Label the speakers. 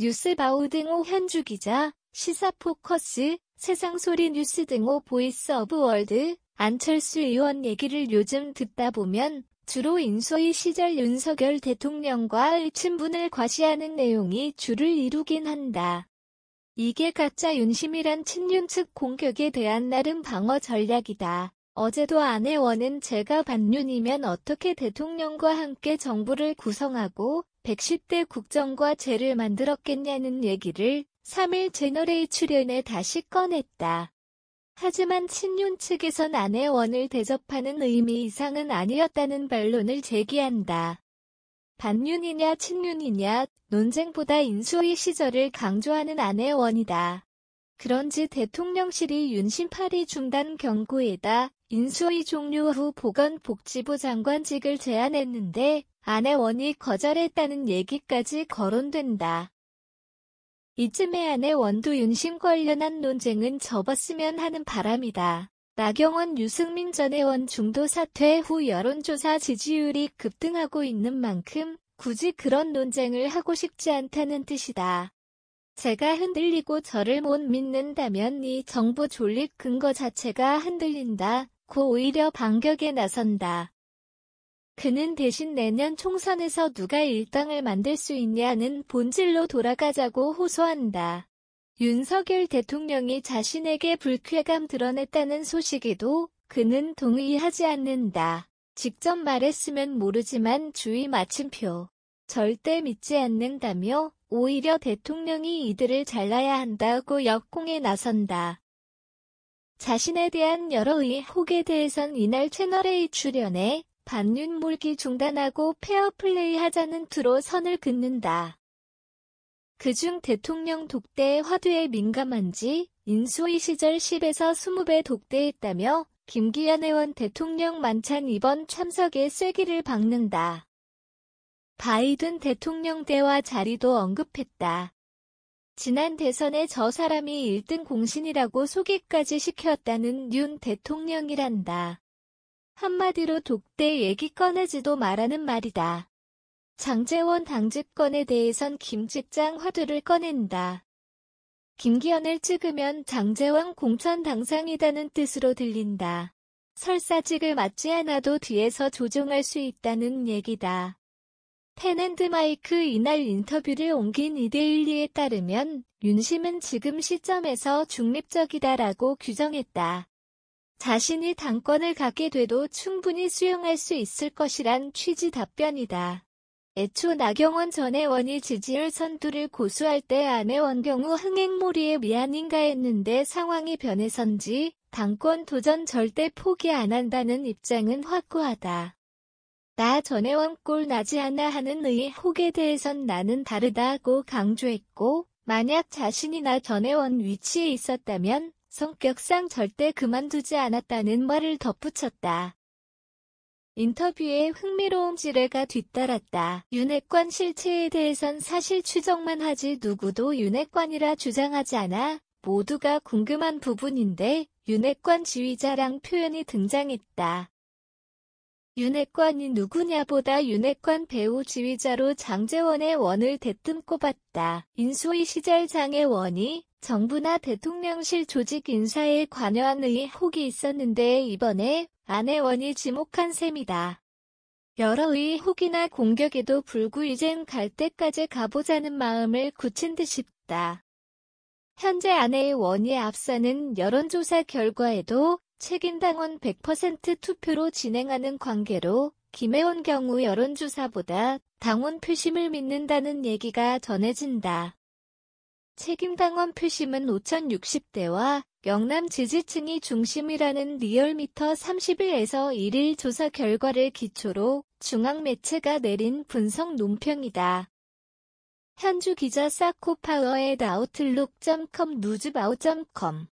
Speaker 1: 뉴스바우 등호 현주 기자, 시사포커스, 세상소리 뉴스 등호 보이스 오브 월드, 안철수 의원 얘기를 요즘 듣다 보면 주로 인수위 시절 윤석열 대통령과의 친분을 과시하는 내용이 주를 이루긴 한다. 이게 가짜 윤심이란 친윤 측 공격에 대한 나름 방어 전략이다. 어제도 안혜원은 제가 반윤이면 어떻게 대통령과 함께 정부를 구성하고 110대 국정과 죄를 만들었겠냐는 얘기를 3일 제너레이 출연에 다시 꺼냈다. 하지만 친윤 측에선 아내 원을 대접하는 의미 이상은 아니었다는 반론을 제기한다. 반윤이냐 친윤이냐 논쟁보다 인수위 시절을 강조하는 아내 원이다 그런지 대통령실이 윤심파리 중단 경고에다 인수위 종료 후 보건복지부 장관직을 제안했는데 안혜원이 거절했다는 얘기까지 거론된다. 이쯤에 안혜원도 윤심 관련한 논쟁은 접었으면 하는 바람이다. 나경원 유승민 전 의원 중도 사퇴 후 여론조사 지지율이 급등하고 있는 만큼 굳이 그런 논쟁을 하고 싶지 않다는 뜻이다. 제가 흔들리고 저를 못 믿는다면 이 정부 졸립 근거 자체가 흔들린다. 고 오히려 반격에 나선다. 그는 대신 내년 총선에서 누가 일당을 만들 수 있냐는 본질로 돌아가자고 호소한다. 윤석열 대통령이 자신에게 불쾌감 드러냈다는 소식에도 그는 동의하지 않는다. 직접 말했으면 모르지만 주의 마침표. 절대 믿지 않는다며 오히려 대통령이 이들을 잘라야 한다고 역공에 나선다. 자신에 대한 여러 의혹에 대해선 이날 채널A 출연해 반윤 몰기 중단하고 페어플레이 하자는 투로 선을 긋는다. 그중 대통령 독대의 화두에 민감한지 인수위 시절 10에서 20배 독대했다며 김기현 의원 대통령 만찬 이번 참석에 쐐기를 박는다. 바이든 대통령 때와 자리도 언급했다. 지난 대선에 저 사람이 1등 공신이라고 소개까지 시켰다는 윤 대통령이란다. 한마디로 독대 얘기 꺼내지도 말하는 말이다. 장재원 당직권에 대해선 김직장 화두를 꺼낸다. 김기현을 찍으면 장재원 공천 당상이라는 뜻으로 들린다. 설사 직을 맞지 않아도 뒤에서 조종할 수 있다는 얘기다. 텐앤드마이크 이날 인터뷰를 옮긴 이데일리에 따르면 윤심은 지금 시점에서 중립적이다라고 규정했다. 자신이 당권을 갖게 돼도 충분히 수용할 수 있을 것이란 취지 답변이다. 애초 나경원 전의 원이 지지율 선두를 고수할 때 아내 원경우 흥행몰이에 미안인가 했는데 상황이 변해선지 당권 도전 절대 포기 안 한다는 입장은 확고하다. 나 전혜원 꼴 나지 않아 하는 의혹에 대해선 나는 다르다고 강조했고 만약 자신이 나 전혜원 위치에 있었다면 성격상 절대 그만두지 않았다는 말을 덧붙였다. 인터뷰에 흥미로운 지뢰가 뒤따랐다. 윤핵관 실체에 대해선 사실 추정만 하지 누구도 윤핵관이라 주장하지 않아 모두가 궁금한 부분인데 윤핵관 지휘자랑 표현이 등장했다. 윤핵관이 누구냐보다 윤핵관 배우 지휘자로 장재원의 원을 대뜸 꼽았다. 인수위 시절 장애원이 정부나 대통령실 조직 인사에 관여한 의혹이 있었는데 이번에 안혜원이 지목한 셈이다. 여러 의혹이나 공격에도 불구 이젠 갈 때까지 가보자는 마음을 굳힌 듯 싶다. 현재 아내의 원이 앞서는 여론조사 결과에도 책임당원 100% 투표로 진행하는 관계로 김혜원 경우 여론조사보다 당원 표심을 믿는다는 얘기가 전해진다. 책임당원 표심은 5,060대와 영남 지지층이 중심이라는 리얼미터 30일에서 1일 조사 결과를 기초로 중앙 매체가 내린 분석 논평이다. 현주 기자 사코파워의 아웃룩.com 누즈바우.com